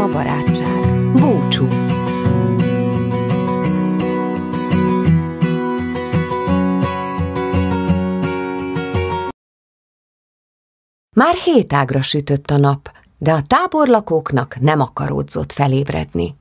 a barátság. Búcsú. Már hét ágra sütött a nap, de a táborlakóknak nem akaródzott felébredni.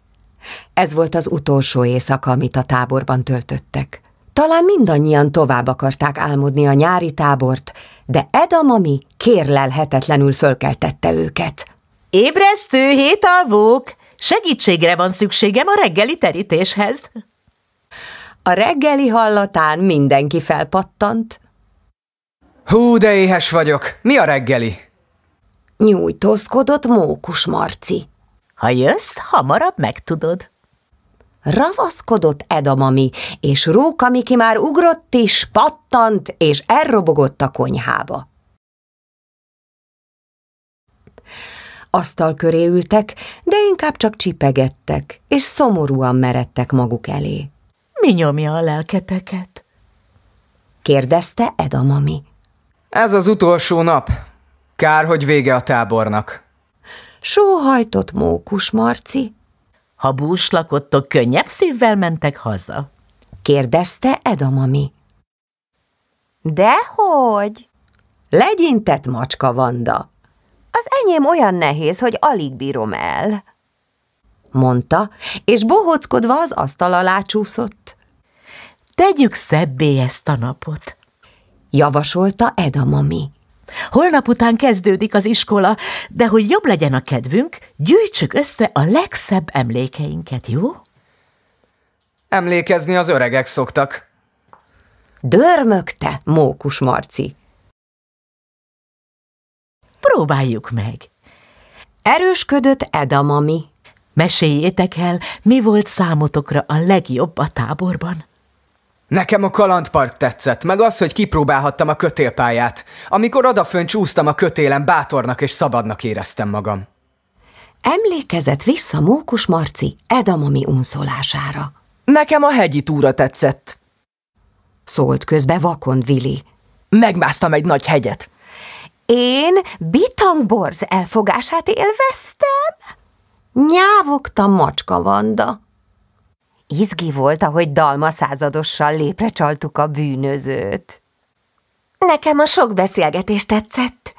Ez volt az utolsó éjszaka, amit a táborban töltöttek. Talán mindannyian tovább akarták álmodni a nyári tábort, de Edamami kérlelhetetlenül fölkeltette őket. Ébresztő hétalvók! Segítségre van szükségem a reggeli terítéshez. A reggeli hallatán mindenki felpattant. Hú, de éhes vagyok! Mi a reggeli? Nyújtózkodott Mókus Marci. Ha jössz, hamarabb megtudod. Ravaszkodott Edamami, és Róka Miki már ugrott is, pattant, és elrobogott a konyhába asztal köré ültek, de inkább csak csipegettek, és szomorúan meredtek maguk elé. Mi nyomja a lelketeket? kérdezte Eda mami. Ez az utolsó nap. Kár, hogy vége a tábornak. Sóhajtott mókus Marci. Ha lakottok, könnyebb szívvel mentek haza? kérdezte Eda mami. Dehogy! Legyintett macska Vanda, az enyém olyan nehéz, hogy alig bírom el, mondta, és bohóckodva az asztal alá csúszott. Tegyük szebbé ezt a napot, javasolta Eda mami. Holnap után kezdődik az iskola, de hogy jobb legyen a kedvünk, gyűjtsük össze a legszebb emlékeinket, jó? Emlékezni az öregek szoktak. Dörmögte Mókus Marci. Próbáljuk meg. Erősködött Edamami. Meséljétek el, mi volt számotokra a legjobb a táborban? Nekem a kalandpark tetszett, meg az, hogy kipróbálhattam a kötélpályát. Amikor odafön csúsztam a kötélen, bátornak és szabadnak éreztem magam. Emlékezett vissza Mókus Marci Edamami unszolására. Nekem a hegyi túra tetszett. Szólt közbe vakond Vili. Megmásztam egy nagy hegyet én bitangborz elfogását élveztem? Nyávogta macska Vanda. Izgi volt, ahogy dalma századossal léprecsaltuk a bűnözőt. Nekem a sok beszélgetés tetszett.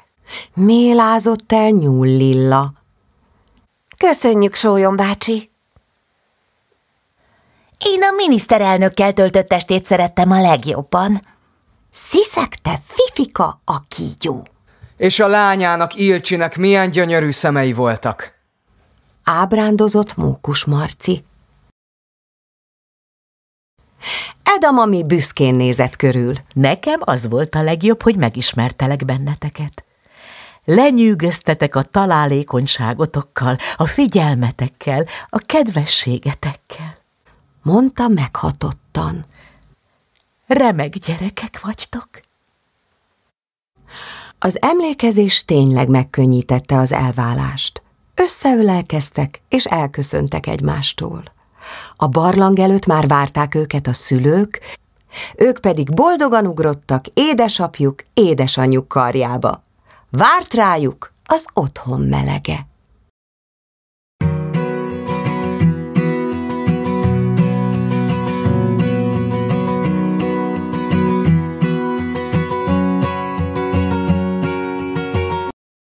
Mélázott el lilla. Köszönjük, Sólyom bácsi! Én a miniszterelnökkel töltött estét szerettem a legjobban. Sziszegte Fifika a kígyó és a lányának Ilcsinek milyen gyönyörű szemei voltak. Ábrándozott Mókus Marci. mami büszkén nézett körül. Nekem az volt a legjobb, hogy megismertelek benneteket. Lenyűgöztetek a találékonyságotokkal, a figyelmetekkel, a kedvességetekkel. Mondta meghatottan. Remek gyerekek vagytok. Az emlékezés tényleg megkönnyítette az elválást. Összeülelkeztek és elköszöntek egymástól. A barlang előtt már várták őket a szülők, ők pedig boldogan ugrottak édesapjuk, édesanyjuk karjába. Várt rájuk az otthon melege.